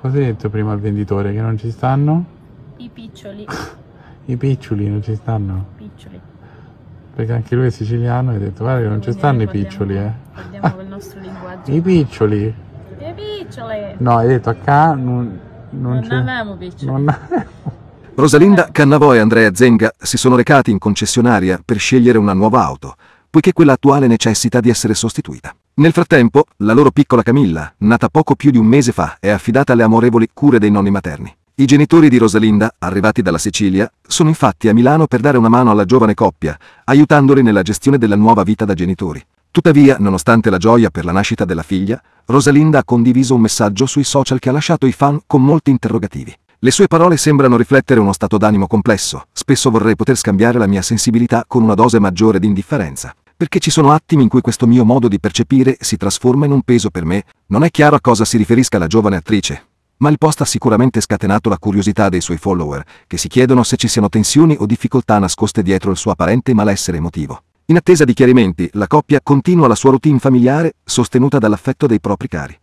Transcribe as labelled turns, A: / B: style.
A: Cosa hai detto prima al venditore? Che non ci stanno?
B: I piccioli.
A: I piccioli non ci stanno? I Piccioli. Perché anche lui è siciliano e ha detto guarda che non ci stanno i piccioli, eh. Parliamo
B: il nostro linguaggio.
A: I piccioli. I
B: piccioli.
A: No, hai detto a ca... Non, non, non avevamo piccioli. Non avevamo. Rosalinda
B: Cannavò e Andrea Zenga si sono recati in concessionaria per scegliere una nuova auto, poiché quella attuale necessita di essere sostituita. Nel frattempo, la loro piccola Camilla, nata poco più di un mese fa, è affidata alle amorevoli cure dei nonni materni. I genitori di Rosalinda, arrivati dalla Sicilia, sono infatti a Milano per dare una mano alla giovane coppia, aiutandoli nella gestione della nuova vita da genitori. Tuttavia, nonostante la gioia per la nascita della figlia, Rosalinda ha condiviso un messaggio sui social che ha lasciato i fan con molti interrogativi. Le sue parole sembrano riflettere uno stato d'animo complesso, spesso vorrei poter scambiare la mia sensibilità con una dose maggiore di indifferenza perché ci sono attimi in cui questo mio modo di percepire si trasforma in un peso per me, non è chiaro a cosa si riferisca la giovane attrice. Ma il post ha sicuramente scatenato la curiosità dei suoi follower, che si chiedono se ci siano tensioni o difficoltà nascoste dietro il suo apparente malessere emotivo. In attesa di chiarimenti, la coppia continua la sua routine familiare, sostenuta dall'affetto dei propri cari.